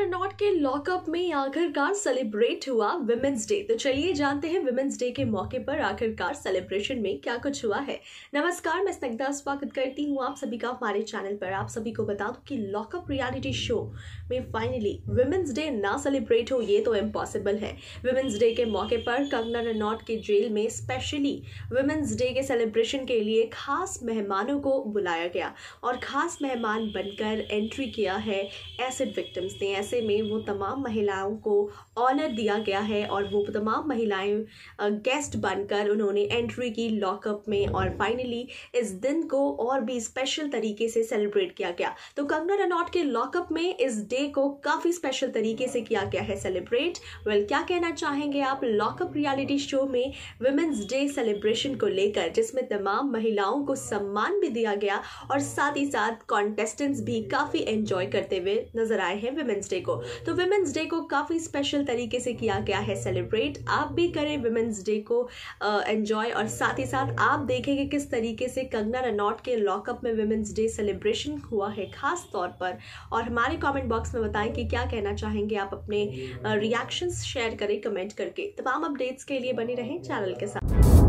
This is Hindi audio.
रेनॉट के लॉकअप में आखिरकार सेलिब्रेट हुआ विमेंस डे तो चलिए जानते हैं विमेंस डे के मौके पर आखिरकार सेलिब्रेशन में क्या कुछ हुआ है नमस्कार मैं स्नग्धा स्वागत करती हूँ आप सभी का हमारे चैनल पर आप सभी को बता दूँ कि लॉकअप रियलिटी शो में फाइनली वुमेन्स डे ना सेलिब्रेट हो ये तो इम्पॉसिबल है वुमेन्स डे के मौके पर कंगना रेनॉट के जेल में स्पेशली वुमेन्स डे के सेलिब्रेशन के लिए खास मेहमानों को बुलाया गया और खास मेहमान बनकर एंट्री किया है एसिड विक्टिम्स ने ऐसे में वो तमाम महिलाओं को ऑनर दिया गया है और वो तमाम महिलाएं गेस्ट बनकर उन्होंने एंट्री की लॉकअप में और फाइनली इस दिन को और भी स्पेशल तरीके से सेलिब्रेट किया गया तो कंगना रनौट के लॉकअप में इस डे को काफ़ी स्पेशल तरीके से किया गया है सेलिब्रेट वेल well, क्या कहना चाहेंगे आप लॉकअप रियालिटी शो में वुमेंस डे सेलिब्रेशन को लेकर जिसमें तमाम महिलाओं को सम्मान भी दिया गया और साथ ही साथ कॉन्टेस्टेंट्स भी काफ़ी एंजॉय करते हुए नजर आए हैं वुमेंस डे डे को तो वुमेंस डे को काफ़ी स्पेशल तरीके से किया गया है सेलिब्रेट आप भी करें वुमेंस डे को एन्जॉय और साथ ही साथ आप देखें कि किस तरीके से कंगना रनौट के लॉकअप में वुमेंस डे सेलिब्रेशन हुआ है खास तौर पर और हमारे कमेंट बॉक्स में बताएं कि क्या कहना चाहेंगे आप अपने रिएक्शंस शेयर करें कमेंट करके तमाम अपडेट्स के लिए बने रहें चैनल के साथ